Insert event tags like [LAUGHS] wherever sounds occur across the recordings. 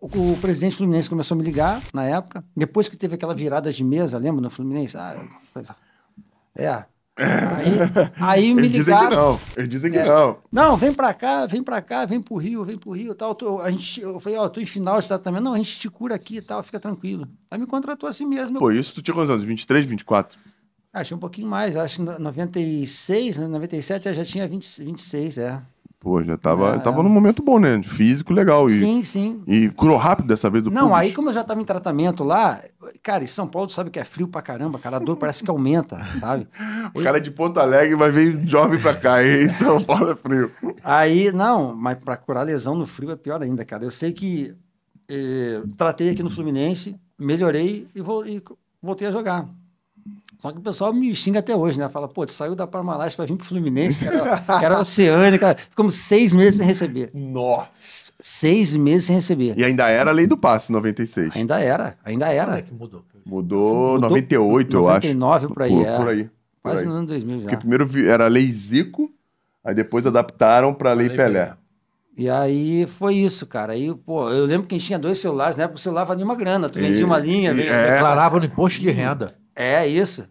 o presidente Fluminense começou a me ligar na época, depois que teve aquela virada de mesa, lembra no Fluminense? Ah, é. é. Aí, aí me Eles ligaram. Dizem que não. Eles dizem que é, não. Não, vem pra cá, vem pra cá, vem pro Rio, vem pro Rio tal. Tô, a gente, eu falei, ó, tô em final de tratamento. Tá não, a gente te cura aqui e tal, fica tranquilo. Aí me contratou assim mesmo. Pô, isso tu tinha quantos anos? 23, 24? Achei um pouquinho mais, acho que 96, 97 né, eu já tinha 20, 26, é. Pô, já tava, é... tava num momento bom, né? físico legal. E, sim, sim. E curou rápido dessa vez o Não, aí como eu já tava em tratamento lá, cara, em São Paulo sabe que é frio pra caramba, cara, a dor parece que aumenta, sabe? [LAUGHS] o e... cara é de Porto Alegre, mas veio jovem pra cá, e em [LAUGHS] São Paulo é frio. Aí, não, mas pra curar lesão no frio é pior ainda, cara. Eu sei que eh, tratei aqui no Fluminense, melhorei e, vou, e voltei a jogar. Só que o pessoal me xinga até hoje, né? Fala, pô, tu saiu da Parmalat para vir pro Fluminense, que era, era oceânica. Ficamos seis meses sem receber. Nossa! Seis meses sem receber. E ainda era a lei do passe, 96. Ainda era, ainda era. É que mudou. mudou. Mudou 98, 99, eu acho. 99 por aí, por, é. por aí. Por Quase aí. no ano 2000 já. Porque primeiro era a lei Zico, aí depois adaptaram para a lei, lei Pelé. Pelé. E aí foi isso, cara. Aí, pô, eu lembro que a gente tinha dois celulares, na época o celular valia uma grana. Tu vendia e, uma linha, e, né? é, declarava no imposto de renda. É isso.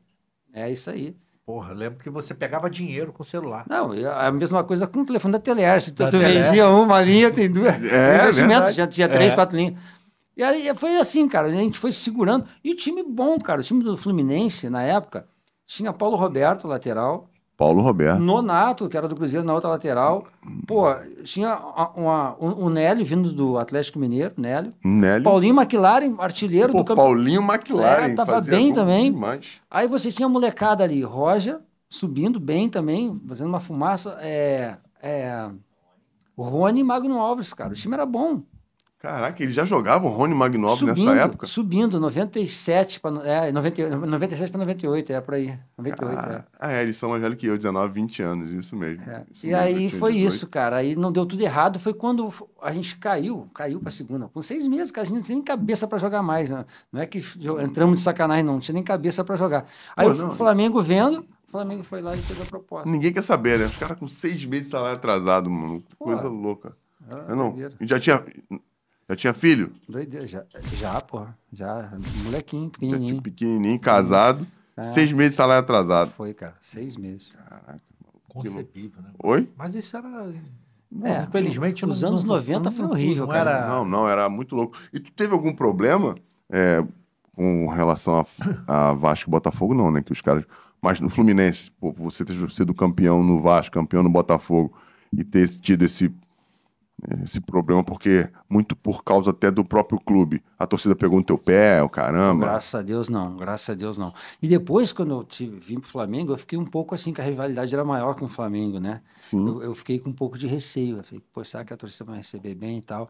É isso aí. Porra, lembro que você pegava dinheiro com o celular. Não, a mesma coisa com o telefone da Telearce. Tu, tu vendia uma linha, tem duas. É, [LAUGHS] é investimentos, já tinha três, é. quatro linhas. E aí foi assim, cara, a gente foi segurando. E o time bom, cara, o time do Fluminense, na época, tinha Paulo Roberto, lateral, Paulo Roberto. Nonato, que era do Cruzeiro na outra lateral. Pô, tinha uma, um, um Nélio vindo do Atlético Mineiro, Nélio. Nélio. Paulinho McLaren, artilheiro Pô, do campeonato. Paulinho McLaren. É, tava bem também. Demais. Aí você tinha a molecada ali, Roger, subindo bem também, fazendo uma fumaça. É, é, Rony e Magno Alves, cara. O time era bom. Caraca, eles já jogavam Rony Magnóbio nessa época? Subindo, 97 para é, 97 para 98, é por aí. 98, ah, é. é, eles são mais velhos que eu, 19, 20 anos, isso mesmo. É. Isso e mesmo, aí foi 18. isso, cara. Aí não deu tudo errado, foi quando a gente caiu, caiu para segunda. Com seis meses, cara, a gente não tinha nem cabeça para jogar mais, né? Não é que entramos de sacanagem, não, não tinha nem cabeça para jogar. Aí Pô, o não, Flamengo vendo, o Flamengo foi lá e fez a proposta. Ninguém quer saber, né? Os caras com seis meses de salário atrasado, mano. Pô, Coisa louca. Ah, não, já tinha já tinha filho? Doideira, já, já, porra. Já, molequinho, pequenininho. Já pequenininho, casado. É. Seis meses de salário atrasado. Foi, cara. Seis meses. Caraca. Concebível, né? Oi? Mas isso era... É, infelizmente, nos anos 90 foi horrível, não cara. Não, não, era muito louco. E tu teve algum problema é, com relação a, a Vasco e Botafogo? Não, né? Que os caras... Mas no Fluminense, pô, você ter sido campeão no Vasco, campeão no Botafogo e ter tido esse esse problema, porque muito por causa até do próprio clube. A torcida pegou no teu pé, o caramba. Graças a Deus não, graças a Deus não. E depois, quando eu tive, vim pro Flamengo, eu fiquei um pouco assim, que a rivalidade era maior com o Flamengo, né? Sim. Eu, eu fiquei com um pouco de receio. Eu falei, pô, será que a torcida vai receber bem e tal?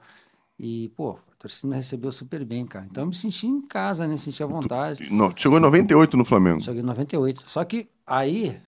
E, pô, a torcida me recebeu super bem, cara. Então eu me senti em casa, né? Senti à vontade. Tu, no, chegou em 98 no Flamengo. Cheguei em 98. Só que aí